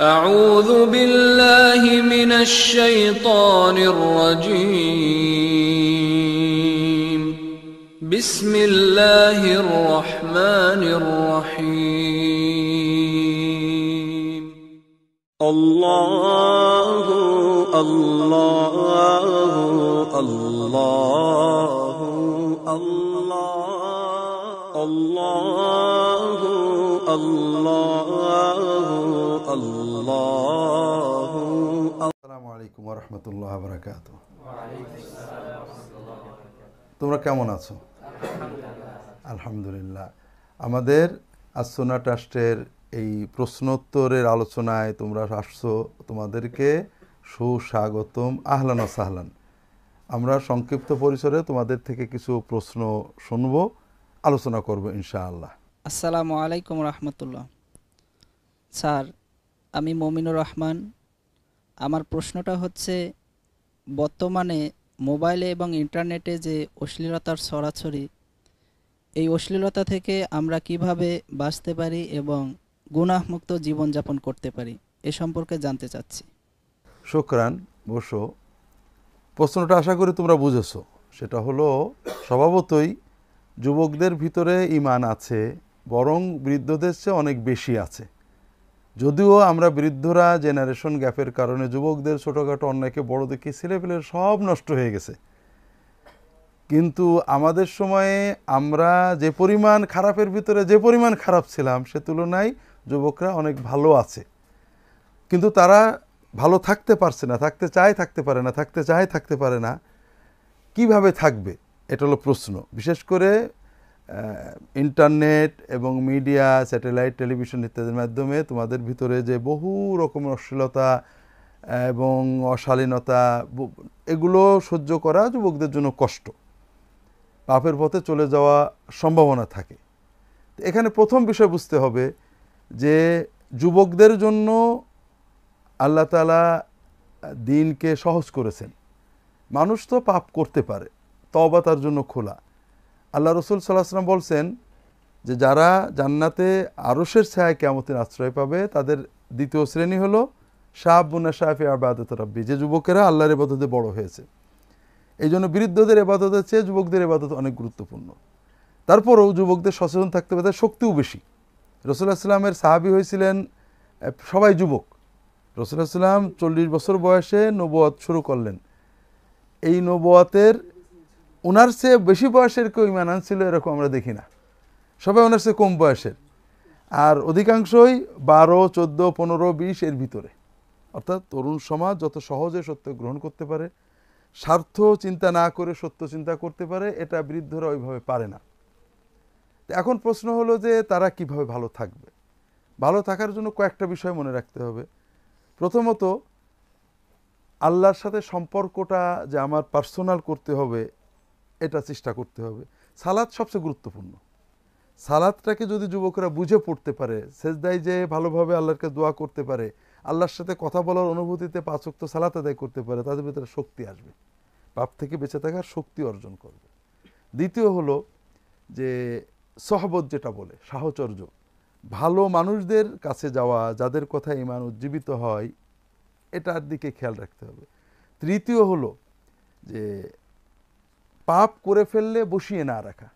أعوذ بالله من الشيطان الرجيم بسم الله الرحمن الرحيم الله الله الله الله الله الله তোমরা কেমন আছো আলহামদুলিল্লাহ আমাদের আসোনা ট্রাস্টের এই প্রশ্নোত্তরের আলোচনায় তোমরা আসছো তোমাদেরকে সুস্বাগতম আহলান সাহলান আমরা সংক্ষিপ্ত পরিসরে তোমাদের থেকে কিছু প্রশ্ন শুনব আলোচনা করব ইনশাআল্লাহ আসসালামু আলাইকুম রহমতুল্লাহ স্যার আমি মমিনুর রহমান আমার প্রশ্নটা হচ্ছে বর্তমানে মোবাইলে এবং ইন্টারনেটে যে অশ্লীলতার ছড়াছড়ি এই অশ্লীলতা থেকে আমরা কিভাবে বাঁচতে পারি এবং গুণাহমুক্ত জীবনযাপন করতে পারি এ সম্পর্কে জানতে চাচ্ছি শুক্রান বস প্রশ্নটা আশা করি তোমরা বুঝেছ সেটা হলো স্বভাবতই যুবকদের ভিতরে ইমান আছে বরং বৃদ্ধদের চেয়ে অনেক বেশি আছে যদিও আমরা বৃদ্ধরা জেনারেশন গ্যাপের কারণে যুবকদের ছোটোখাটো অন্যায়কে বড় দেখি ছেলেপেলে সব নষ্ট হয়ে গেছে কিন্তু আমাদের সময়ে আমরা যে পরিমাণ খারাপের ভিতরে যে পরিমাণ খারাপ ছিলাম সে তুলনায় যুবকরা অনেক ভালো আছে কিন্তু তারা ভালো থাকতে পারছে না থাকতে চায় থাকতে পারে না থাকতে চায় থাকতে পারে না কিভাবে থাকবে এটা হলো প্রশ্ন বিশেষ করে ইন্টারনেট এবং মিডিয়া স্যাটেলাইট টেলিভিশন ইত্যাদির মাধ্যমে তোমাদের ভিতরে যে বহু রকমের অশ্লীলতা এবং অশালীনতা এগুলো সহ্য করা যুবকদের জন্য কষ্ট পাপের পথে চলে যাওয়া সম্ভাবনা থাকে এখানে প্রথম বিষয় বুঝতে হবে যে যুবকদের জন্য আল্লাহ তালা দিনকে সহজ করেছেন মানুষ তো পাপ করতে পারে তবা তার জন্য খোলা আল্লাহ রসুল সাল্লাহাম বলছেন যে যারা জান্নাতে আরসের ছায়া কেমতের আশ্রয় পাবে তাদের দ্বিতীয় শ্রেণী হলো শাহ বুনা শাহফি আবাদত রব্বি যে যুবকেরা আল্লাহর এবাদতে বড় হয়েছে এই জন্য বৃদ্ধদের এবাদতের চেয়ে যুবকদের এবাদত অনেক গুরুত্বপূর্ণ তারপরেও যুবকদের সচেতন থাকতে হবে শক্তিও বেশি রসুল্লাহ ইসলামের সাহাবি হয়েছিলেন সবাই যুবক রসুল্লাহ সাল্লাম চল্লিশ বছর বয়সে নবোয়াত শুরু করলেন এই নবোয়াতের ওনার চেয়ে বেশি বয়সের কেউ ইমান আনছিল এরকম আমরা দেখি না সবাই ওনার চেয়ে কম বয়সের আর অধিকাংশই বারো চোদ্দো পনেরো বিশ এর ভিতরে অর্থাৎ তরুণ সমাজ যত সহজে সত্য গ্রহণ করতে পারে স্বার্থ চিন্তা না করে সত্য চিন্তা করতে পারে এটা বৃদ্ধরা ওইভাবে পারে না এখন প্রশ্ন হলো যে তারা কিভাবে ভালো থাকবে ভালো থাকার জন্য কয়েকটা বিষয় মনে রাখতে হবে প্রথমত আল্লাহর সাথে সম্পর্কটা যে আমার পার্সোনাল করতে হবে এটা চেষ্টা করতে হবে সালাদ সবচেয়ে গুরুত্বপূর্ণ সালাদটাকে যদি যুবকরা বুঝে পড়তে পারে সেজদাই যে ভালোভাবে আল্লাহকে দোয়া করতে পারে আল্লাহর সাথে কথা বলার অনুভূতিতে পাঁচক্ত সালাত আদায় করতে পারে তাদের ভেতরে শক্তি আসবে পাপ থেকে বেঁচে থাকার শক্তি অর্জন করবে দ্বিতীয় হলো যে সহবত যেটা বলে সাহচর্য ভালো মানুষদের কাছে যাওয়া যাদের কথা ইমান উজ্জীবিত হয় এটার দিকে খেয়াল রাখতে হবে তৃতীয় হলো যে পাপ করে ফেললে বসিয়ে না রাখা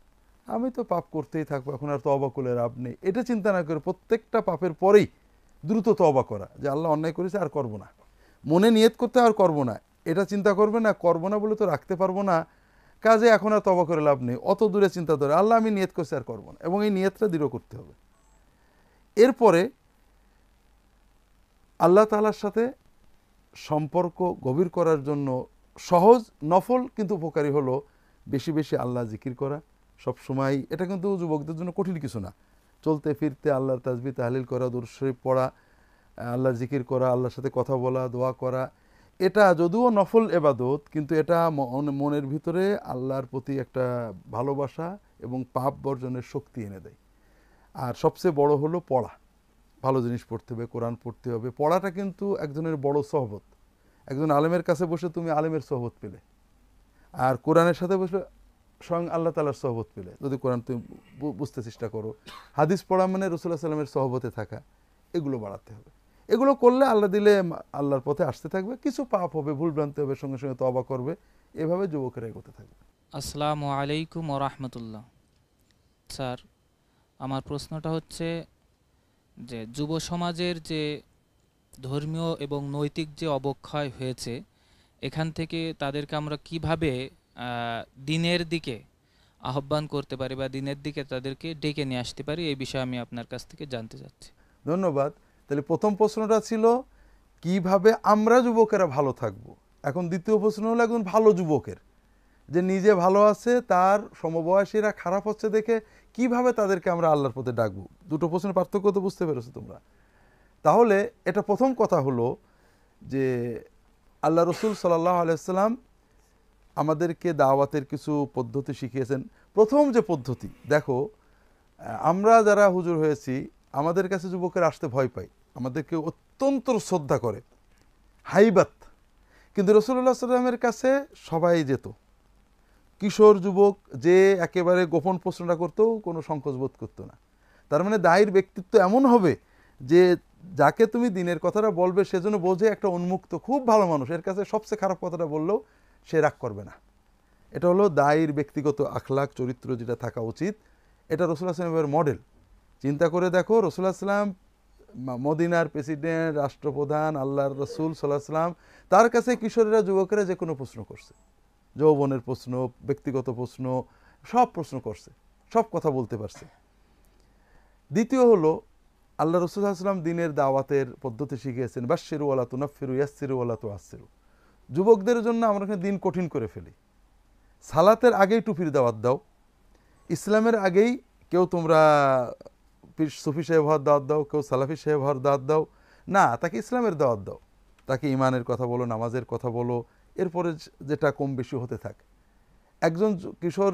আমি তো পাপ করতেই থাকবো এখন আর তবা করলে লাভ নেই এটা চিন্তা না করে প্রত্যেকটা পাপের পরেই দ্রুত তবা করা যে আল্লাহ অন্যায় করেছে আর করব না মনে নিয়ত করতে আর করব না এটা চিন্তা করবে না করবো না বলে তো রাখতে পারবো না কাজে এখন আর তবা করে লাভ নেই অত দূরে চিন্তা ধরে আল্লাহ আমি নিয়ত করছি আর করবো না এবং এই নিয়তটা দৃঢ় করতে হবে এরপরে আল্লাহ তালার সাথে সম্পর্ক গভীর করার জন্য সহজ নফল কিন্তু উপকারী হলো বেশি বেশি আল্লাহ জিকির করা সব সময় এটা কিন্তু যুবকদের জন্য কঠিন কিছু না চলতে ফিরতে আল্লাহর তাজবি তাহলিল করা দুরশরীফ পড়া আল্লাহ জিকির করা আল্লাহর সাথে কথা বলা দোয়া করা এটা যদিও নফল এবাদত কিন্তু এটা মনের ভিতরে আল্লাহর প্রতি একটা ভালোবাসা এবং পাপ বর্জনের শক্তি এনে দেয় আর সবচেয়ে বড় হলো পড়া ভালো জিনিস পড়তে হবে কোরআন পড়তে হবে পড়াটা কিন্তু একজনের বড় সহবত একজন আলেমের কাছে বসে তুমি আলেমের সহবত পেলে আর কোরআনের সাথে বসলে স্বয়ং আল্লাহ তালার সহবত পেলে যদি কোরআন তুমি বুঝতে চেষ্টা করো হাদিস পড়া মানে রসুল্লাহ সাল্লামের সহবতে থাকা এগুলো বাড়াতে হবে এগুলো করলে আল্লাহ দিলে আল্লাহর পথে আসতে থাকবে কিছু পাপ হবে ভুলভ্রান্তি হবে সঙ্গে সঙ্গে তবা করবে এভাবে যুবকেরা এগোতে থাকবে আসসালাম আলাইকুম ও রহমতুল্লাহ স্যার আমার প্রশ্নটা হচ্ছে যে যুব সমাজের যে ধর্মীয় এবং নৈতিক যে অবক্ষয় হয়েছে এখান থেকে তাদেরকে আমরা কিভাবে দিনের দিকে আহ্বান করতে পারি বা দিনের দিকে তাদেরকে ডেকে নিয়ে আসতে পারি এই বিষয়ে আমি আপনার কাছ থেকে জানতে চাচ্ছি ধন্যবাদ তাহলে প্রথম প্রশ্নটা ছিল কিভাবে আমরা যুবকেরা ভালো থাকব। এখন দ্বিতীয় প্রশ্ন হলো একজন ভালো যুবকের যে নিজে ভালো আছে তার সমবয়সীরা খারাপ হচ্ছে দেখে কিভাবে তাদেরকে আমরা আল্লাহর পথে ডাকব দুটো প্রশ্নের পার্থক্য তো বুঝতে পেরেছো তোমরা তাহলে এটা প্রথম কথা হলো যে আল্লাহ রসুল সাল্লাহ আলাইসাল্লাম আমাদেরকে দাওয়াতের কিছু পদ্ধতি শিখিয়েছেন প্রথম যে পদ্ধতি দেখো আমরা যারা হুজুর হয়েছি আমাদের কাছে যুবকের আসতে ভয় পাই আমাদেরকে অত্যন্ত শ্রদ্ধা করে হাইবাত কিন্তু রসুল্লাহ সাল্লামের কাছে সবাই যেত কিশোর যুবক যে একেবারে গোপন প্রশ্নটা করতেও কোনো সংকোচ বোধ করতো না তার মানে দায়ের ব্যক্তিত্ব এমন হবে যে যাকে তুমি দিনের কথাটা বলবে সেজন্য বোঝে একটা উন্মুক্ত খুব ভালো মানুষ এর কাছে সবচেয়ে খারাপ কথাটা বললেও সে রাগ করবে না এটা হলো দায়ের ব্যক্তিগত আখলাক চরিত্র যেটা থাকা উচিত এটা রসুল্লাহ সাল্লামের মডেল চিন্তা করে দেখো রসুল্লাহ সাল্লাম মদিনার প্রেসিডেন্ট রাষ্ট্রপ্রধান আল্লাহর রসুল সাল্লাহ সাল্লাম তার কাছে কিশোরেরা যুবকেরা যে কোনো প্রশ্ন করছে যৌবনের প্রশ্ন ব্যক্তিগত প্রশ্ন সব প্রশ্ন করছে সব কথা বলতে পারছে দ্বিতীয় হলো আল্লাহ রসুলাম দিনের দাওয়াতের পদ্ধতি শিখিয়েছেন বাশিরু না তুনাফিরু ইয়াসিরু আলা তুয়াসিরু যুবকদের জন্য আমরা এখানে দিন কঠিন করে ফেলি সালাতের আগেই টুপির দাওয়াত দাও ইসলামের আগেই কেউ তোমরা সুফি সাহেব হওয়ার দাওয়াত দাও কেউ সালাফি সাহেব হওয়ার দাওয়াত দাও না তাকে ইসলামের দাওয়াত দাও তাকে ইমানের কথা বলো নামাজের কথা বলো এরপরে যেটা কম বেশি হতে থাকে একজন কিশোর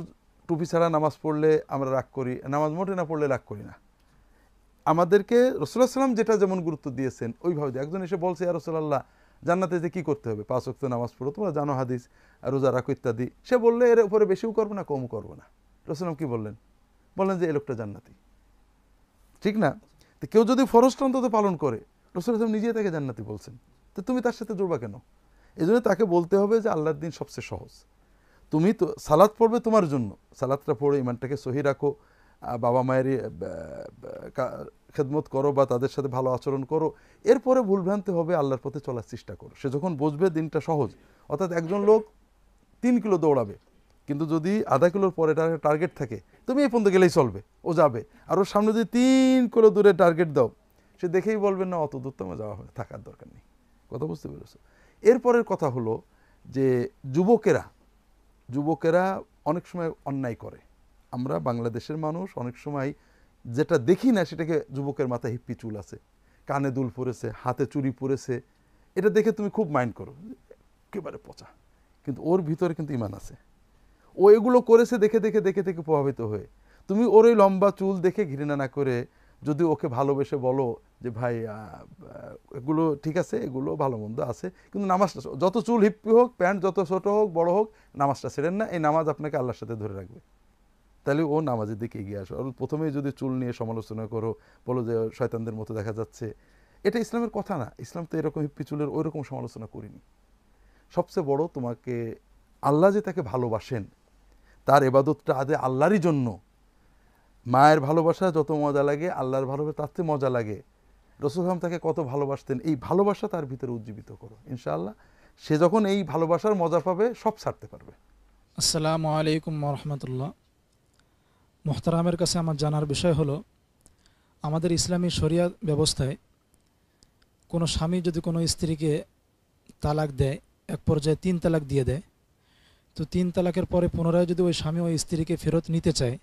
টুপি ছাড়া নামাজ পড়লে আমরা রাগ করি নামাজ মোটে না পড়লে রাগ করি না আমাদেরকে রসুল্লাহ সাল্লাম যেটা যেমন গুরুত্ব দিয়েছেন ওইভাবে একজন এসে বলছে আর রসুল্লাহ জান্নাতে যে কী করতে হবে পাঁচ অক্ত নামাজ পড়ো তোমরা জানো হাদিস রোজা রাখো ইত্যাদি সে বললে এর উপরে বেশিও করবো না কমও করবো না রসুলাম কি বললেন বললেন যে এ লোকটা জান্নাতি ঠিক না তো কেউ যদি ফরস্ট অন্তত পালন করে রসুল আসলাম নিজেই তাকে জান্নাতি বলছেন তো তুমি তার সাথে জুড়বা কেন এই জন্য তাকে বলতে হবে যে আল্লাহর দিন সবচেয়ে সহজ তুমি তো সালাদ পড়বে তোমার জন্য সালাদটা পড়ে ইমানটাকে সহি রাখো বাবা মায়েরই খেদমত করো বা তাদের সাথে ভালো আচরণ করো এরপরে ভুলভ্রান্তি হবে আল্লাহর পথে চলার চেষ্টা করো সে যখন বুঝবে দিনটা সহজ অর্থাৎ একজন লোক তিন কিলো দৌড়াবে কিন্তু যদি আধা কিলোর পরে টার্গেট থাকে তুমি এই পর্যন্ত গেলেই চলবে ও যাবে আর ওর সামনে যদি তিন কিলো দূরে টার্গেট দাও সে দেখেই বলবেন না অত দূর তোমার যাওয়া হবে থাকার দরকার নেই কথা বুঝতে পেরেছো এরপরের কথা হলো যে যুবকেরা যুবকেরা অনেক সময় অন্যায় করে আমরা বাংলাদেশের মানুষ অনেক সময় যেটা দেখি না সেটাকে যুবকের মাথায় হিপ্পি চুল আছে কানে দুল পড়েছে হাতে চুরি পড়েছে এটা দেখে তুমি খুব মাইন্ড করো একেবারে পচা কিন্তু ওর ভিতরে কিন্তু ইমান আছে ও এগুলো করেছে দেখে দেখে দেখে দেখে প্রভাবিত হয়ে তুমি ওর ওই লম্বা চুল দেখে ঘৃণা না করে যদি ওকে ভালোবেসে বলো যে ভাই এগুলো ঠিক আছে এগুলো ভালো মন্দ আছে কিন্তু নামাজটা যত চুল হিপ্পি হোক প্যান্ট যত ছোটো হোক বড় হোক নামাজটা ছেড়েন না এই নামাজ আপনাকে আল্লাহর সাথে ধরে রাখবে তাহলে ও নামাজের দিকে এগিয়ে আসো আর প্রথমেই যদি চুল নিয়ে সমালোচনা করো বলো যে শয়তানদের মতো দেখা যাচ্ছে এটা ইসলামের কথা না ইসলাম তো এরকম পিচুলের ওই রকম সমালোচনা করিনি সবচেয়ে বড় তোমাকে আল্লাহ যে তাকে ভালোবাসেন তার এবাদতটা আদে আল্লাহরই জন্য মায়ের ভালোবাসা যত মজা লাগে আল্লাহর ভালোবাসা তার চেয়ে মজা লাগে রসুলাম তাকে কত ভালোবাসতেন এই ভালোবাসা তার ভিতরে উজ্জীবিত করো ইনশাআল্লাহ সে যখন এই ভালোবাসার মজা পাবে সব ছাড়তে পারবে আসসালামু আলাইকুম রহমতুল্লাহ মোহতারামের কাছে আমার জানার বিষয় হলো আমাদের ইসলামী শরিয়া ব্যবস্থায় কোনো স্বামী যদি কোনো স্ত্রীকে তালাক দেয় এক পর্যায়ে তিন তালাক দিয়ে দেয় তো তিন তালাকের পরে পুনরায় যদি ওই স্বামী ওই স্ত্রীকে ফেরত নিতে চায়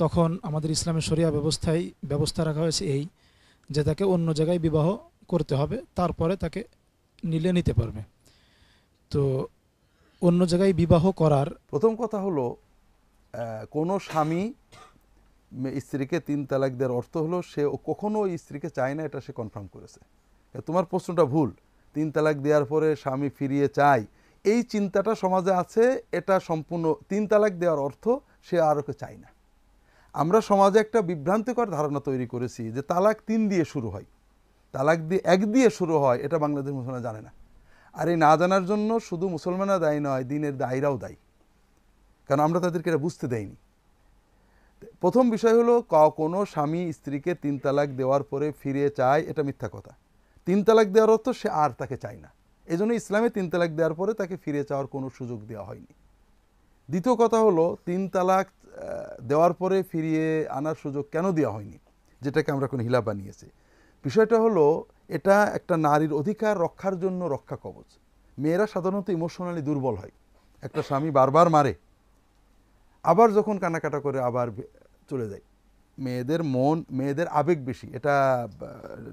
তখন আমাদের ইসলামী শরিয়া ব্যবস্থায় ব্যবস্থা রাখা হয়েছে এই যে তাকে অন্য জায়গায় বিবাহ করতে হবে তারপরে তাকে নিলে নিতে পারবে তো অন্য জায়গায় বিবাহ করার প্রথম কথা হলো কোনো স্বামী স্ত্রীকে তিন তালাক দেওয়ার অর্থ হলো সে কখনো স্ত্রীকে চায় না এটা সে কনফার্ম করেছে তোমার প্রশ্নটা ভুল তিন তালাক দেওয়ার পরে স্বামী ফিরিয়ে চায় এই চিন্তাটা সমাজে আছে এটা সম্পূর্ণ তিন তালাক দেওয়ার অর্থ সে আর ওকে চায় না আমরা সমাজে একটা বিভ্রান্তিকর ধারণা তৈরি করেছি যে তালাক তিন দিয়ে শুরু হয় তালাক দিয়ে এক দিয়ে শুরু হয় এটা বাংলাদেশ মুসলমান জানে না আর এই না জানার জন্য শুধু মুসলমানরা দায়ী নয় দিনের দায়রাও দায়ী কারণ আমরা তাদেরকে এটা বুঝতে দেয়নি প্রথম বিষয় হলো ক কোনো স্বামী স্ত্রীকে তিন তালাক দেওয়ার পরে ফিরে চায় এটা মিথ্যা কথা তিন তালাক দেওয়ার অর্থ সে আর তাকে চায় না এই জন্য ইসলামে তিন তালাক দেওয়ার পরে তাকে ফিরে চাওয়ার কোনো সুযোগ দেওয়া হয়নি দ্বিতীয় কথা হলো তিন তালাক দেওয়ার পরে ফিরিয়ে আনার সুযোগ কেন দেওয়া হয়নি যেটাকে আমরা কোনো হিলা বানিয়েছি বিষয়টা হলো এটা একটা নারীর অধিকার রক্ষার জন্য রক্ষা কবচ মেয়েরা সাধারণত ইমোশনালি দুর্বল হয় একটা স্বামী বারবার মারে আবার যখন কানাকাটা করে আবার চলে যায় মেয়েদের মন মেয়েদের আবেগ বেশি এটা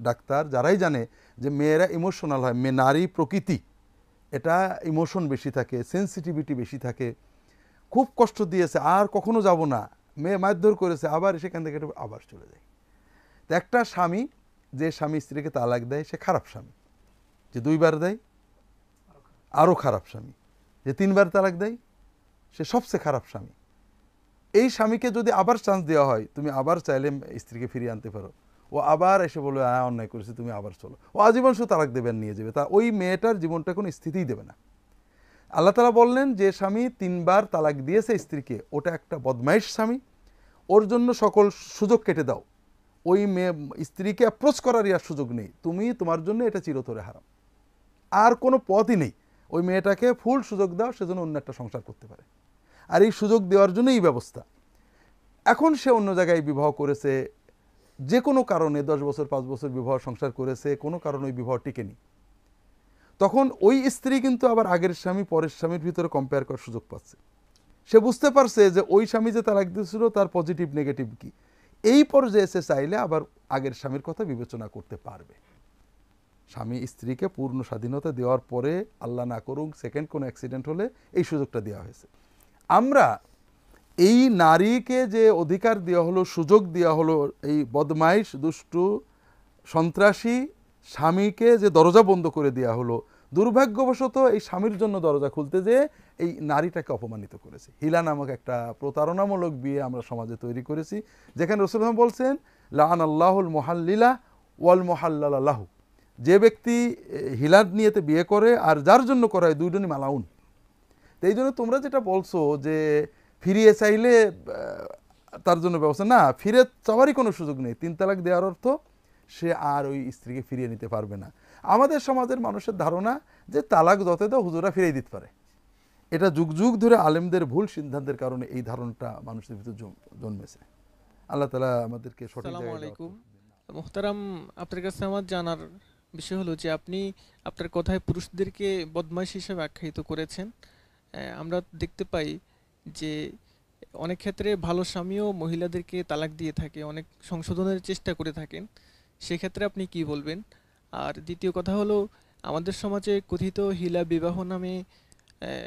ডাক্তার যারাই জানে যে মেয়েরা ইমোশনাল হয় মে নারী প্রকৃতি এটা ইমোশন বেশি থাকে সেন্সিটিভিটি বেশি থাকে খুব কষ্ট দিয়েছে আর কখনো যাব না মেয়ে মারধর করেছে আবার সেখান থেকে আবার চলে যায় তো একটা স্বামী যে স্বামী স্ত্রীকে তালাক দেয় সে খারাপ স্বামী যে দুইবার দেয় আরও খারাপ স্বামী যে তিনবার তালাক দেয় সে সবচেয়ে খারাপ স্বামী এই স্বামীকে যদি আবার চান্স দেওয়া হয় তুমি আবার চাইলে স্ত্রীকে ফিরিয়ে আনতে পারো ও আবার এসে বলবে হ্যাঁ অন্যায় করেছে তুমি আবার চলো ও আজীবন শুধু তালাক দেবেন নিয়ে যাবে তা ওই মেয়েটার জীবনটা কোনো স্থিতিই দেবে না আল্লাহ তালা বললেন যে স্বামী তিনবার তালাক দিয়েছে স্ত্রীকে ওটা একটা বদমাইশ স্বামী ওর জন্য সকল সুযোগ কেটে দাও ওই মেয়ে স্ত্রীকে অ্যাপ্রোচ করার আর সুযোগ নেই তুমি তোমার জন্য এটা চিরতরে হারাম আর কোনো পথই নেই ওই মেয়েটাকে ফুল সুযোগ দাও সেজন্য অন্য একটা সংসার করতে পারে আর এই সুযোগ দেওয়ার জন্য এই ব্যবস্থা এখন সে অন্য জায়গায় বিবাহ করেছে যে কোনো কারণে দশ বছর পাঁচ বছর বিবাহ সংসার করেছে কোনো কারণে ওই বিবাহ টিকেনি তখন ওই স্ত্রী কিন্তু আবার আগের স্বামী পরের স্বামীর ভিতরে কম্পেয়ার করার সুযোগ পাচ্ছে সে বুঝতে পারছে যে ওই স্বামী যে তালাক দিয়েছিল তার পজিটিভ নেগেটিভ কি এই পর্যায়ে সে চাইলে আবার আগের স্বামীর কথা বিবেচনা করতে পারবে স্বামী স্ত্রীকে পূর্ণ স্বাধীনতা দেওয়ার পরে আল্লাহ না করুক সেকেন্ড কোনো অ্যাক্সিডেন্ট হলে এই সুযোগটা দেওয়া হয়েছে আমরা এই নারীকে যে অধিকার দেওয়া হলো সুযোগ দেওয়া হলো এই বদমাইশ দুষ্টু সন্ত্রাসী স্বামীকে যে দরজা বন্ধ করে দেওয়া হলো দুর্ভাগ্যবশত এই স্বামীর জন্য দরজা খুলতে যে এই নারীটাকে অপমানিত করেছে হিলা নামক একটা প্রতারণামূলক বিয়ে আমরা সমাজে তৈরি করেছি যেখানে রসুলাম বলছেন লাহান আল্লাহুল মোহাল্লিলা ওয়াল মোহাল্লাহ যে ব্যক্তি হিলাদ নিয়েতে বিয়ে করে আর যার জন্য করা হয় দুইজনই মালাউন তো এই জন্য তোমরা যেটা বলছো যে ফিরিয়ে চাইলে তার জন্য ব্যবস্থা না ফিরে চাওয়ারই কোনো সুযোগ নেই তিন তালাক দেওয়ার অর্থ সে আর ওই স্ত্রীকে ফিরিয়ে নিতে পারবে না আমাদের সমাজের মানুষের ধারণা যে তালাক যত দেওয়া হুজুরা ফিরিয়ে দিতে পারে এটা যুগ যুগ ধরে আলেমদের ভুল সিদ্ধান্তের কারণে এই ধারণাটা মানুষের ভিতরে জন্মেছে আল্লাহ তালা আমাদেরকে মোহতারাম আপনার কাছে আমার জানার বিষয় হলো যে আপনি আপনার কথায় পুরুষদেরকে বদমাইশ হিসেবে আখ্যায়িত করেছেন আমরা দেখতে পাই যে অনেক ক্ষেত্রে ভালো স্বামীও মহিলাদেরকে তালাক দিয়ে থাকে অনেক সংশোধনের চেষ্টা করে থাকেন সেক্ষেত্রে আপনি কি বলবেন আর দ্বিতীয় কথা হলো আমাদের সমাজে কথিত হিলা বিবাহ নামে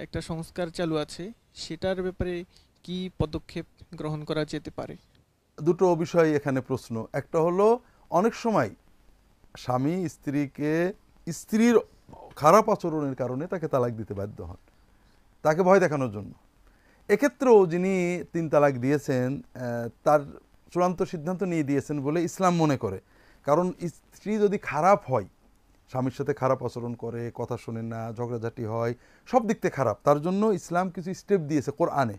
একটা সংস্কার চালু আছে সেটার ব্যাপারে কি পদক্ষেপ গ্রহণ করা যেতে পারে দুটো বিষয় এখানে প্রশ্ন একটা হলো অনেক সময় স্বামী স্ত্রীকে স্ত্রীর খারাপ আচরণের কারণে তাকে তালাক দিতে বাধ্য হন তাকে ভয় দেখানোর জন্য এক্ষেত্রেও যিনি তিন তালাক দিয়েছেন তার চূড়ান্ত সিদ্ধান্ত নিয়ে দিয়েছেন বলে ইসলাম মনে করে কারণ স্ত্রী যদি খারাপ হয় স্বামীর সাথে খারাপ আচরণ করে কথা শোনে না ঝগড়াঝাটি হয় সব দিক থেকে খারাপ তার জন্য ইসলাম কিছু স্টেপ দিয়েছে কোরআনে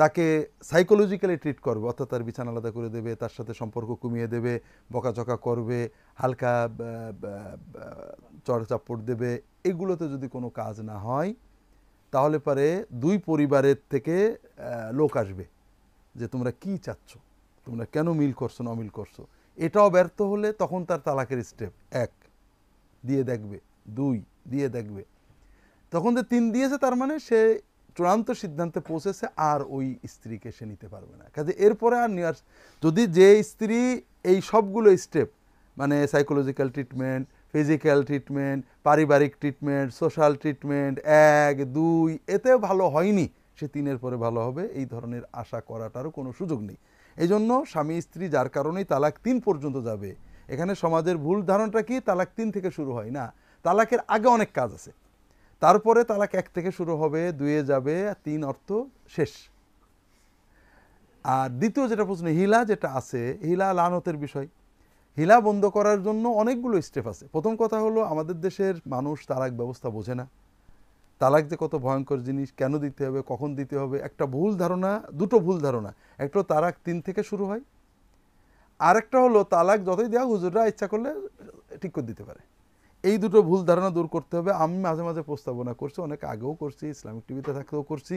তাকে সাইকোলজিক্যালি ট্রিট করবে অর্থাৎ তার বিছানা আলাদা করে দেবে তার সাথে সম্পর্ক কমিয়ে দেবে বকাঝকা করবে হালকা চড় চাপড় দেবে এগুলোতে যদি কোনো কাজ না হয় তাহলে পরে দুই পরিবারের থেকে লোক আসবে যে তোমরা কি চাচ্ছ তোমরা কেন মিল করছো অমিল করছো এটাও ব্যর্থ হলে তখন তার তালাকের স্টেপ এক দিয়ে দেখবে দুই দিয়ে দেখবে তখন যে তিন দিয়েছে তার মানে সে চূড়ান্ত সিদ্ধান্তে পৌঁছেছে আর ওই স্ত্রীকে সে নিতে পারবে না কাজে এরপরে আর নেওয়ার যদি যে স্ত্রী এই সবগুলো স্টেপ মানে সাইকোলজিক্যাল ট্রিটমেন্ট ফিজিক্যাল ট্রিটমেন্ট পারিবারিক ট্রিটমেন্ট সোশ্যাল ট্রিটমেন্ট এক দুই এতেও ভালো হয়নি সে তিনের পরে ভালো হবে এই ধরনের আশা করাটারও কোনো সুযোগ নেই এই জন্য স্বামী স্ত্রী যার কারণেই তালাক তিন পর্যন্ত যাবে এখানে সমাজের ভুল ধারণটা কি তালাক তিন থেকে শুরু হয় না তালাকের আগে অনেক কাজ আছে তারপরে তালাক এক থেকে শুরু হবে দুয়ে যাবে তিন অর্থ শেষ আর দ্বিতীয় যেটা প্রশ্ন হিলা যেটা আছে হিলা লানতের বিষয় হিলা বন্ধ করার জন্য অনেকগুলো স্টেপ আছে প্রথম কথা হলো আমাদের দেশের মানুষ তালাক ব্যবস্থা বোঝে না তালাক যে কত ভয়ঙ্কর জিনিস কেন দিতে হবে কখন দিতে হবে একটা ভুল ধারণা দুটো ভুল ধারণা একটা তালাক তিন থেকে শুরু হয় আরেকটা হলো তালাক যতই দেওয়া হুজুররা ইচ্ছা করলে ঠিক করে দিতে পারে এই দুটো ভুল ধারণা দূর করতে হবে আমি মাঝে মাঝে প্রস্তাবনা করছি অনেক আগেও করছি ইসলামিক টিভিতে থাকতেও করছি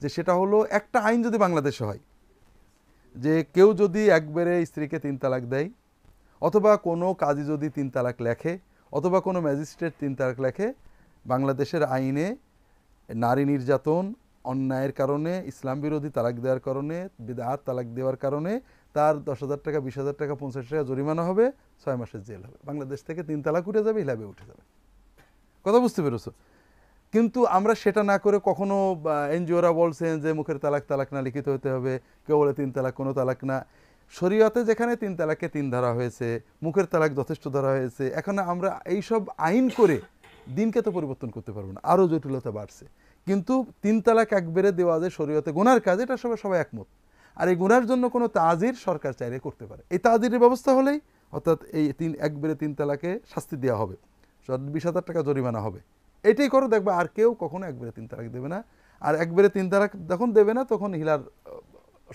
যে সেটা হলো একটা আইন যদি বাংলাদেশে হয় যে কেউ যদি একবারে স্ত্রীকে তিন তালাক দেয় অথবা কোনো কাজী যদি তিন তালাক লেখে অথবা কোনো ম্যাজিস্ট্রেট তিন তালাক লেখে বাংলাদেশের আইনে নারী নির্যাতন অন্যায়ের কারণে ইসলাম বিরোধী তালাক দেওয়ার কারণে বিদাহাত তালাক দেওয়ার কারণে তার দশ হাজার টাকা বিশ হাজার টাকা পঞ্চাশ টাকা জরিমানা হবে ছয় মাসের জেল হবে বাংলাদেশ থেকে তিন তালাক উঠে যাবে হিলাবে উঠে যাবে কথা বুঝতে পেরেছো কিন্তু আমরা সেটা না করে কখনো এনজিওরা বলছেন যে মুখের তালাক তালাক না লিখিত হতে হবে কেউ বলে তিন তালাক কোনো তালাক না শরীয়তে যেখানে তিন তালাককে তিন ধরা হয়েছে মুখের তালাক যথেষ্ট ধরা হয়েছে এখন আমরা এই সব আইন করে দিনকে তো পরিবর্তন করতে পারবো না আরও জটিলতা বাড়ছে কিন্তু তিন তালাক একবারে দেওয়া যায় শরীয়তে গোনার কাজ এটা সবাই সবাই একমত আর এই গুনার জন্য কোনো তাজির সরকার চাইলে করতে পারে এই তাজিরের ব্যবস্থা হলেই অর্থাৎ এই তিন একবারে তিন তালাকে শাস্তি দেওয়া হবে বিশ হাজার টাকা জরিমানা হবে এটাই করো দেখবে আর কেউ কখনো একবারে তিন তালাক দেবে না আর একবারে তিন তালাক যখন দেবে না তখন হিলার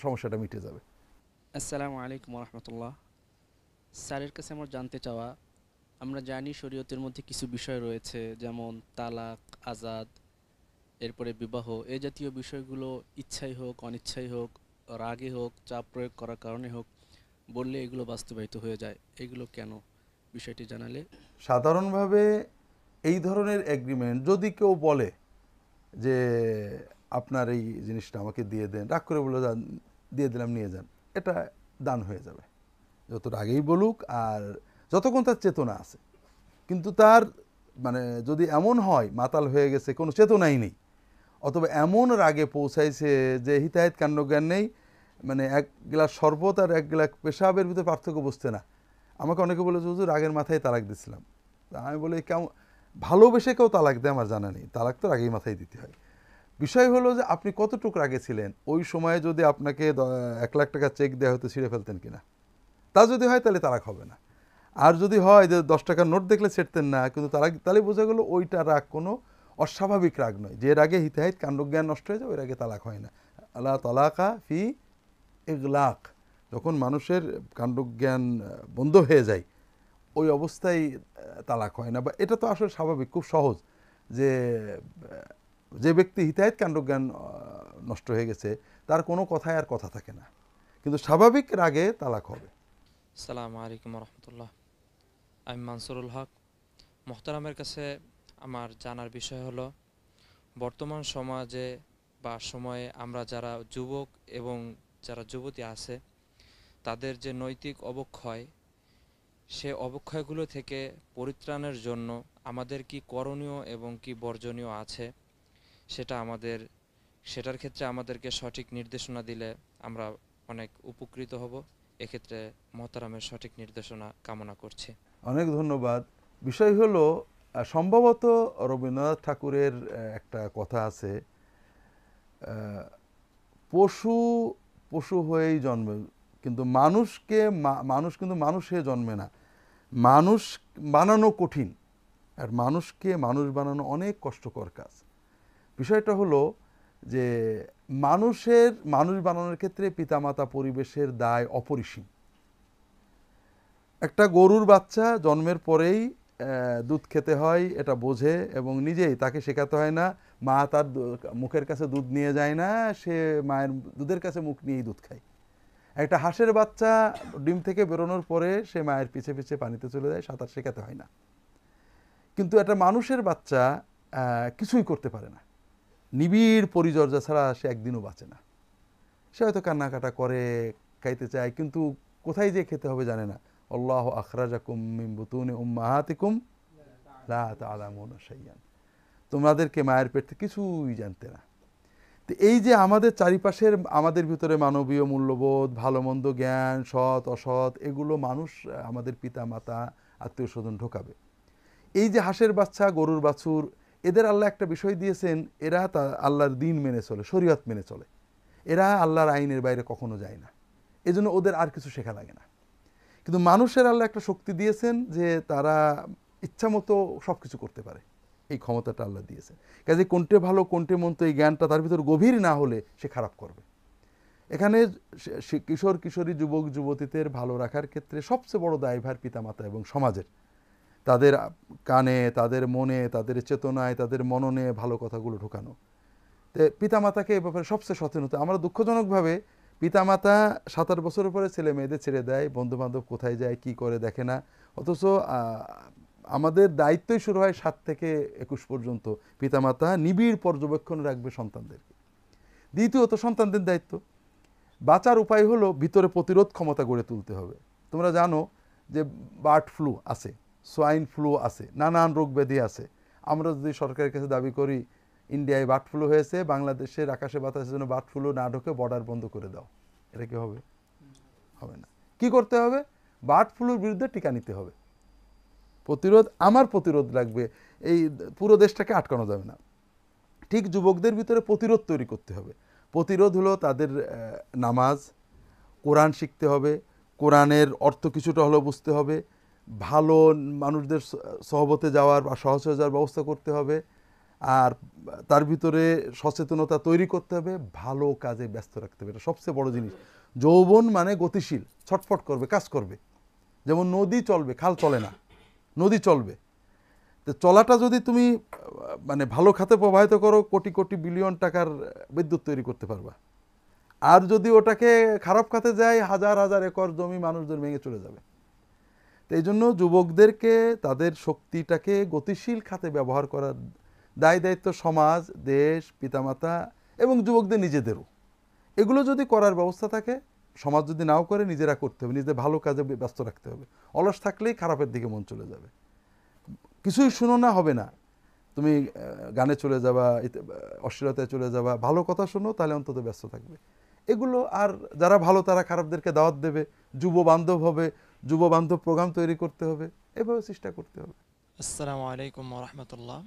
সমস্যাটা মিটে যাবে আসসালামু আলাইকুম রহমতুল্লাহ স্যারের কাছে আমার জানতে চাওয়া আমরা জানি শরীয়তের মধ্যে কিছু বিষয় রয়েছে যেমন তালাক আজাদ এরপরে বিবাহ এ জাতীয় বিষয়গুলো ইচ্ছাই হোক অনিচ্ছাই হোক রাগে হোক চাপ প্রয়োগ করার কারণে হোক বললে এগুলো বাস্তবায়িত হয়ে যায় এগুলো কেন বিষয়টি জানালে সাধারণভাবে এই ধরনের এগ্রিমেন্ট যদি কেউ বলে যে আপনার এই জিনিসটা আমাকে দিয়ে দেন রাগ করে বলে দিয়ে দিলাম নিয়ে যান এটা দান হয়ে যাবে যতটা আগেই বলুক আর যতক্ষণ তার চেতনা আছে কিন্তু তার মানে যদি এমন হয় মাতাল হয়ে গেছে কোনো চেতনাই নেই অথবা এমন রাগে পৌঁছাইছে যে হিতাহিত কাণ্ডজ্ঞান নেই মানে এক গ্লাস শরবত আর এক গ্লাস পেশাবের ভিতরে পার্থক্য বুঝতে না আমাকে অনেকে বলেছে হুজুর রাগের মাথায় তালাক দিছিলাম আমি বলি কেমন ভালোবেসে কেউ তালাক দেয় আমার জানা নেই তালাক তো রাগের মাথায় দিতে হয় বিষয় হলো যে আপনি কতটুকু রাগে ছিলেন ওই সময়ে যদি আপনাকে এক লাখ টাকা চেক দেওয়া হতো ছিঁড়ে ফেলতেন কিনা তা যদি হয় তাহলে তারাক হবে না আর যদি হয় যে দশ টাকার নোট দেখলে ছেড়তেন না কিন্তু তারা তাহলে বোঝা গেলো ওইটা রাগ কোনো অস্বাভাবিক রাগ নয় যে রাগে হিতাহিত কাণ্ডজ্ঞান নষ্ট হয়ে যায় ওই রাগে তালাক হয় না আল্লাহ তালাকা ফি এগলাক যখন মানুষের কাণ্ডজ্ঞান বন্ধ হয়ে যায় ওই অবস্থায় তালাক হয় না বা এটা তো আসলে স্বাভাবিক খুব সহজ যে যে ব্যক্তি হিতাহিত কাণ্ডজ্ঞান নষ্ট হয়ে গেছে তার কোনো কথায় আর কথা থাকে না কিন্তু স্বাভাবিক রাগে তালাক হবে সালাম আলাইকুম রহমতুল্লাহ আমি মানসুরুল হক মোহতারামের কাছে আমার জানার বিষয় হলো বর্তমান সমাজে বা সময়ে আমরা যারা যুবক এবং যারা যুবতী আছে তাদের যে নৈতিক অবক্ষয় সে অবক্ষয়গুলো থেকে পরিত্রাণের জন্য আমাদের কি করণীয় এবং কি বর্জনীয় আছে সেটা আমাদের সেটার ক্ষেত্রে আমাদেরকে সঠিক নির্দেশনা দিলে আমরা অনেক উপকৃত হব এক্ষেত্রে মহতারামের সঠিক নির্দেশনা কামনা করছি অনেক ধন্যবাদ বিষয় হলো সম্ভবত রবীন্দ্রনাথ ঠাকুরের একটা কথা আছে পশু পশু হয়েই জন্মে কিন্তু মানুষকে মানুষ কিন্তু মানুষ হয়ে জন্মে না মানুষ বানানো কঠিন আর মানুষকে মানুষ বানানো অনেক কষ্টকর কাজ বিষয়টা হলো যে মানুষের মানুষ বানানোর ক্ষেত্রে পিতামাতা পরিবেশের দায় অপরিসীম একটা গরুর বাচ্চা জন্মের পরেই দুধ খেতে হয় এটা বোঝে এবং নিজেই তাকে শেখাতে হয় না মা তার মুখের কাছে দুধ নিয়ে যায় না সে মায়ের দুধের কাছে মুখ নিয়েই দুধ খায় একটা হাঁসের বাচ্চা ডিম থেকে বেরোনোর পরে সে মায়ের পিছে পিছে পানিতে চলে যায় সাঁতার শেখাতে হয় না কিন্তু একটা মানুষের বাচ্চা কিছুই করতে পারে না নিবিড় পরিচর্যা ছাড়া সে একদিনও বাঁচে না সে হয়তো কান্নাকাটা করে খাইতে চায় কিন্তু কোথায় যে খেতে হবে জানে না আল্লাহ আখরা মিম্বুতুনে উম্মাহাতিকুম লা তোমাদেরকে মায়ের পেট কিছুই জানতে না তো এই যে আমাদের চারিপাশের আমাদের ভিতরে মানবীয় মূল্যবোধ ভালো মন্দ জ্ঞান সৎ অসৎ এগুলো মানুষ আমাদের পিতা মাতা আত্মীয় স্বজন ঢোকাবে এই যে হাঁসের বাচ্চা গরুর বাছুর এদের আল্লাহ একটা বিষয় দিয়েছেন এরা তা আল্লাহর দিন মেনে চলে শরীয়ত মেনে চলে এরা আল্লাহর আইনের বাইরে কখনো যায় না এজন্য ওদের আর কিছু শেখা লাগে না কিন্তু মানুষের আল্লাহ একটা শক্তি দিয়েছেন যে তারা ইচ্ছা মতো সব কিছু করতে পারে এই ক্ষমতাটা আল্লাহ দিয়েছেন কাজে কোনটে ভালো কোনটে মন্ত এই জ্ঞানটা তার ভিতর গভীর না হলে সে খারাপ করবে এখানে কিশোর কিশোরী যুবক যুবতীদের ভালো রাখার ক্ষেত্রে সবচেয়ে বড় দায়ভার পিতামাতা এবং সমাজের তাদের কানে তাদের মনে তাদের চেতনায় তাদের মননে ভালো কথাগুলো ঢুকানো তো পিতামাতাকে এ ব্যাপারে সবচেয়ে সচেতনতা আমরা দুঃখজনকভাবে পিতামাতা সাত আট বছরের পরে ছেলে মেয়েদের ছেড়ে দেয় বন্ধুবান্ধব কোথায় যায় কি করে দেখে না অথচ আমাদের দায়িত্বই শুরু হয় সাত থেকে একুশ পর্যন্ত পিতামাতা নিবিড় পর্যবেক্ষণ রাখবে সন্তানদেরকে দ্বিতীয়ত সন্তানদের দায়িত্ব বাঁচার উপায় হলো ভিতরে প্রতিরোধ ক্ষমতা গড়ে তুলতে হবে তোমরা জানো যে বার্ড ফ্লু আছে সোয়াইন ফ্লু আছে নানান রোগ ব্যাধি আছে আমরা যদি সরকারের কাছে দাবি করি ইন্ডিয়ায় বার্ড ফ্লু হয়েছে বাংলাদেশের আকাশে বাতাসের জন্য বার্ড ফ্লু না ঢোকে বর্ডার বন্ধ করে দাও এটা কি হবে হবে না কি করতে হবে বার্ড ফ্লুর বিরুদ্ধে টিকা নিতে হবে প্রতিরোধ আমার প্রতিরোধ লাগবে এই পুরো দেশটাকে আটকানো যাবে না ঠিক যুবকদের ভিতরে প্রতিরোধ তৈরি করতে হবে প্রতিরোধ হলো তাদের নামাজ কোরআন শিখতে হবে কোরআনের অর্থ কিছুটা হলেও বুঝতে হবে ভালো মানুষদের সহবতে যাওয়ার বা সহচর্যার ব্যবস্থা করতে হবে আর তার ভিতরে সচেতনতা তৈরি করতে হবে ভালো কাজে ব্যস্ত রাখতে হবে এটা সবচেয়ে বড় জিনিস যৌবন মানে গতিশীল ছটফট করবে কাজ করবে যেমন নদী চলবে খাল চলে না নদী চলবে তো চলাটা যদি তুমি মানে ভালো খাতে প্রবাহিত করো কোটি কোটি বিলিয়ন টাকার বিদ্যুৎ তৈরি করতে পারবা আর যদি ওটাকে খারাপ খাতে যায় হাজার হাজার একর জমি মানুষজন ভেঙে চলে যাবে তো এই জন্য যুবকদেরকে তাদের শক্তিটাকে গতিশীল খাতে ব্যবহার করার দায় দায়িত্ব সমাজ দেশ পিতামাতা এবং যুবকদের নিজেদেরও এগুলো যদি করার ব্যবস্থা থাকে সমাজ যদি নাও করে নিজেরা করতে হবে নিজেদের ভালো কাজে ব্যস্ত রাখতে হবে অলস থাকলেই খারাপের দিকে মন চলে যাবে কিছুই শুনো না হবে না তুমি গানে চলে যাবা অশ্লীলতায় চলে যাবা ভালো কথা শোনো তাহলে অন্তত ব্যস্ত থাকবে এগুলো আর যারা ভালো তারা খারাপদেরকে দাওয়াত দেবে যুব বান্ধব হবে বান্ধব প্রোগ্রাম তৈরি করতে হবে এভাবে চেষ্টা করতে হবে আসসালামু আলাইকুম রহমতুল্লাহ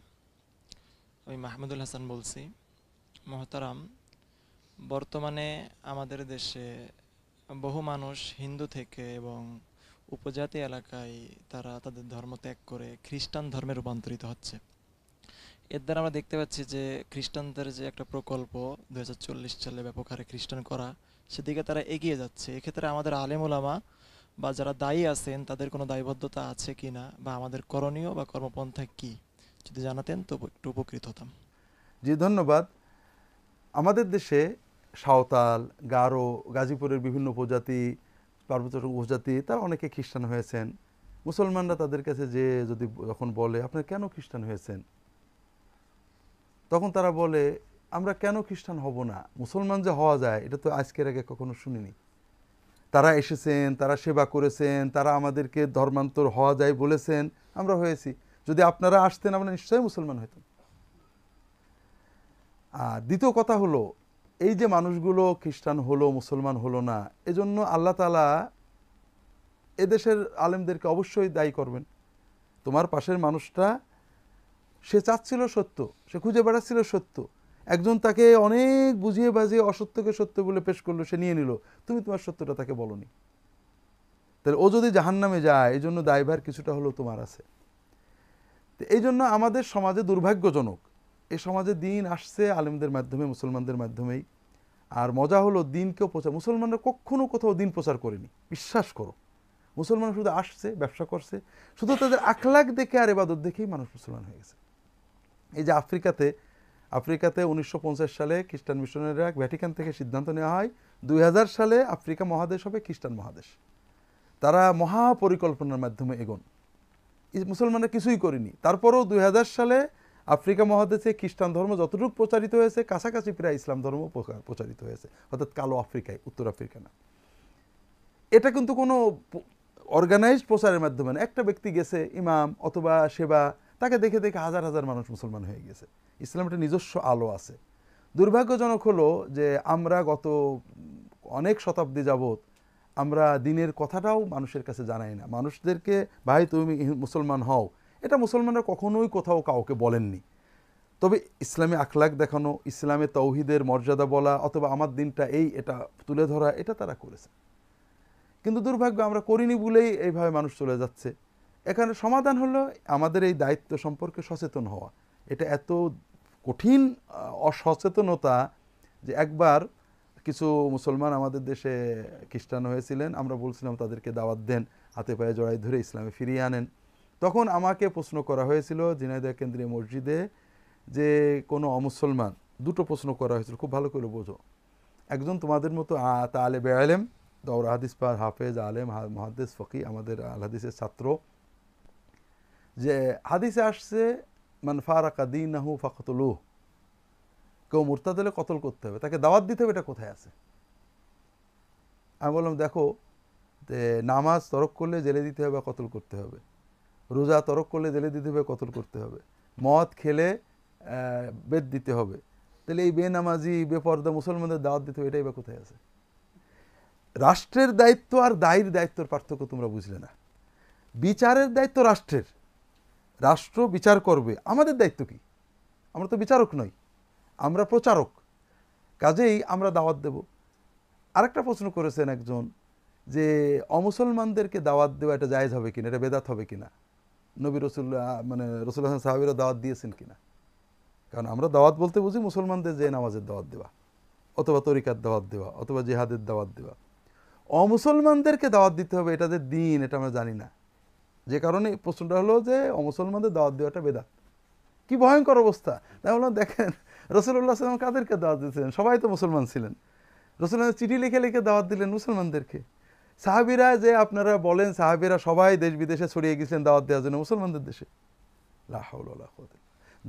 আমি মাহমুদুল হাসান বলছি মহতারাম বর্তমানে আমাদের দেশে বহু মানুষ হিন্দু থেকে এবং উপজাতি এলাকায় তারা তাদের ধর্ম ত্যাগ করে খ্রিস্টান ধর্মে রূপান্তরিত হচ্ছে এর দ্বারা আমরা দেখতে পাচ্ছি যে খ্রিস্টানদের যে একটা প্রকল্প দু সালে ব্যাপক হারে খ্রিস্টান করা সেদিকে তারা এগিয়ে যাচ্ছে এক্ষেত্রে আমাদের আলেমুলামা বা যারা দায়ী আছেন তাদের কোনো দায়বদ্ধতা আছে কি না বা আমাদের করণীয় বা কর্মপন্থা কি যদি জানাতেন তো একটু উপকৃত হতাম জি ধন্যবাদ আমাদের দেশে সাঁওতাল গারো গাজীপুরের বিভিন্ন উপজাতি পার্বত্য উপজাতি তারা অনেকে খ্রিস্টান হয়েছেন মুসলমানরা তাদের কাছে যে যদি যখন বলে আপনার কেন খ্রিস্টান হয়েছেন তখন তারা বলে আমরা কেন খ্রিস্টান হব না মুসলমান যে হওয়া যায় এটা তো আজকের আগে কখনো শুনিনি তারা এসেছেন তারা সেবা করেছেন তারা আমাদেরকে ধর্মান্তর হওয়া যায় বলেছেন আমরা হয়েছি যদি আপনারা আসতেন আমরা নিশ্চয়ই মুসলমান হইতাম আর দ্বিতীয় কথা হলো এই যে মানুষগুলো খ্রিস্টান হলো মুসলমান হলো না এজন্য আল্লাহ তালা এদেশের আলেমদেরকে অবশ্যই দায়ী করবেন তোমার পাশের মানুষটা সে চাচ্ছিল সত্য সে খুঁজে বেড়াচ্ছিল সত্য একজন তাকে অনেক বুঝিয়ে বাজিয়ে অসত্যকে সত্য বলে পেশ করলো সে নিয়ে নিল তুমি তোমার সত্যটা তাকে বলনি তাহলে ও যদি জাহান নামে যায় এই জন্য দায়ভার কিছুটা হলেও তোমার আছে তো এই জন্য আমাদের সমাজে দুর্ভাগ্যজনক এ সমাজে দিন আসছে আলেমদের মাধ্যমে মুসলমানদের মাধ্যমেই আর মজা হলো দিনকেও প্রচার মুসলমানরা কখনো কোথাও দিন প্রচার করেনি বিশ্বাস করো মুসলমান শুধু আসছে ব্যবসা করছে শুধু তাদের আখলাখ দেখে আর এবাদত দেখেই মানুষ মুসলমান হয়ে গেছে এই যে আফ্রিকাতে আফ্রিকাতে উনিশশো সালে খ্রিস্টান মিশনারিরা ভ্যাটিকান থেকে সিদ্ধান্ত নেওয়া হয় দুই সালে আফ্রিকা মহাদেশ হবে খ্রিস্টান মহাদেশ তারা মহাপরিকল্পনার মাধ্যমে এগোন মুসলমানরা কিছুই করেনি তারপরও দুই সালে আফ্রিকা মহাদেশে খ্রিস্টান ধর্ম যতটুকু প্রচারিত হয়েছে কাছাকাছি প্রায় ইসলাম ধর্ম প্রচারিত হয়েছে অর্থাৎ কালো আফ্রিকায় উত্তর আফ্রিকা না এটা কিন্তু কোনো অর্গানাইজড প্রচারের মাধ্যমে না একটা ব্যক্তি গেছে ইমাম অথবা সেবা তাকে দেখে দেখে হাজার হাজার মানুষ মুসলমান হয়ে গেছে ইসলাম একটা নিজস্ব আলো আছে দুর্ভাগ্যজনক হলো যে আমরা গত অনেক শতাব্দী যাবৎ আমরা দিনের কথাটাও মানুষের কাছে জানাই না মানুষদেরকে ভাই তুমি মুসলমান হও এটা মুসলমানরা কখনোই কোথাও কাউকে বলেননি তবে ইসলামে আখলাক দেখানো ইসলামে তৌহিদের মর্যাদা বলা অথবা আমার দিনটা এই এটা তুলে ধরা এটা তারা করেছে কিন্তু দুর্ভাগ্য আমরা করিনি বলেই এইভাবে মানুষ চলে যাচ্ছে এখানে সমাধান হলো আমাদের এই দায়িত্ব সম্পর্কে সচেতন হওয়া এটা এত কঠিন অসচেতনতা যে একবার কিছু মুসলমান আমাদের দেশে খ্রিস্টান হয়েছিলেন আমরা বলছিলাম তাদেরকে দাওয়াত দেন হাতে পায়ে জড়াই ধরে ইসলামে ফিরিয়ে আনেন তখন আমাকে প্রশ্ন করা হয়েছিল ঝিনাইদা কেন্দ্রীয় মসজিদে যে কোনো অমুসলমান দুটো প্রশ্ন করা হয়েছিল খুব ভালো করে বোঝো একজন তোমাদের মতো তালে আলেম দৌর হাদিস পার হাফেজ আলেম মহাদিস ফকি আমাদের আল হাদিসের ছাত্র যে হাদিসে আসছে মানফারাকা দিন আহু ফাকতলু কেউ মোরতাদ দিলে কতল করতে হবে তাকে দাওয়াত দিতে হবে এটা কোথায় আছে আমি বললাম দেখো যে নামাজ তরক করলে জেলে দিতে হবে বা কতল করতে হবে রোজা তরক করলে জেলে দিতে হবে কতল করতে হবে মদ খেলে বেদ দিতে হবে তাহলে এই বেনামাজি বেপর্দা মুসলমানদের দাওয়াত দিতে হবে এটাই বা কোথায় আছে রাষ্ট্রের দায়িত্ব আর দায়ের দায়িত্বর পার্থক্য তোমরা বুঝলে না বিচারের দায়িত্ব রাষ্ট্রের রাষ্ট্র বিচার করবে আমাদের দায়িত্ব কি আমরা তো বিচারক নই আমরা প্রচারক কাজেই আমরা দাওয়াত দেব আরেকটা প্রশ্ন করেছেন একজন যে অমুসলমানদেরকে দাওয়াত দেওয়া এটা জায়েজ হবে কিনা এটা বেদাত হবে কিনা নবী রসুল মানে রসুল হাসান সাহাবিরা দাওয়াত দিয়েছেন কিনা কারণ আমরা দাওয়াত বলতে বুঝি মুসলমানদের যে নামাজের দাওয়াত দেওয়া অথবা তরিকার দাওয়াত দেওয়া অথবা জেহাদের দাওয়াত দেওয়া অমুসলমানদেরকে দাওয়াত দিতে হবে এটা যে দিন এটা আমরা জানি না যে কারণে প্রশ্নটা হলো যে অমুসলমানদের দাওয়াত দেওয়াটা বেদাত কি ভয়ঙ্কর অবস্থা তাই বললাম দেখেন রসুল্লাহ সাল্লাম কাদেরকে দাওয়াত দিয়েছিলেন সবাই তো মুসলমান ছিলেন রসুল্লাহ চিঠি লিখে লিখে দাওয়াত দিলেন মুসলমানদেরকে সাহাবিরা যে আপনারা বলেন সাহাবিরা সবাই দেশ বিদেশে ছড়িয়ে গেছিলেন দাওয়াত দেওয়ার জন্য মুসলমানদের দেশে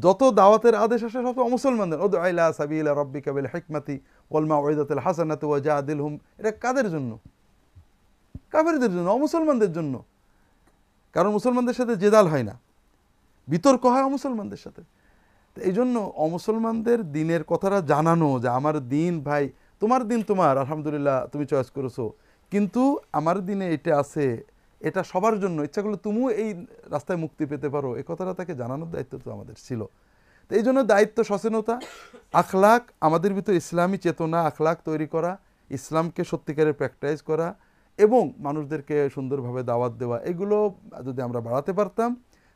যত দাওয়াতের আদেশ আসে সব অমুসলমানদের ওদ আইলা সাবিলা রব্বি কাবিল হেকমাতি ওলমা ওয়েদাতুল হাসানাত ওয়া আদিল হুম এটা কাদের জন্য কাবেরদের জন্য অমুসলমানদের জন্য কারণ মুসলমানদের সাথে জেদাল হয় না বিতর্ক হয় অমুসলমানদের সাথে তো এই জন্য অমুসলমানদের দিনের কথাটা জানানো যে আমার দিন ভাই তোমার দিন তোমার আলহামদুলিল্লাহ তুমি চয়েস করেছো কিন্তু আমার দিনে এটা আছে এটা সবার জন্য ইচ্ছা করলে তুমিও এই রাস্তায় মুক্তি পেতে পারো এ কথাটা তাকে জানানোর দায়িত্ব তো আমাদের ছিল তো এই জন্য দায়িত্ব সচেতনতা আখলাক আমাদের ভিতর ইসলামী চেতনা আখলাক তৈরি করা ইসলামকে সত্যিকারের প্র্যাকটাইজ করা এবং মানুষদেরকে সুন্দরভাবে দাওয়াত দেওয়া এগুলো যদি আমরা বাড়াতে পারতাম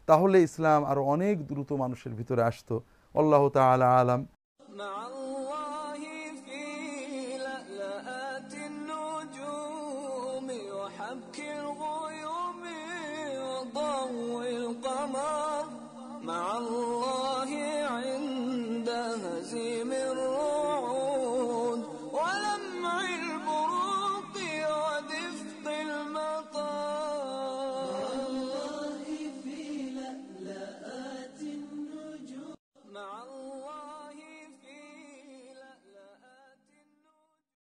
তাহলে ইসলাম আরও অনেক দ্রুত মানুষের ভিতরে আসতো আল্লাহ তালা আলাম مع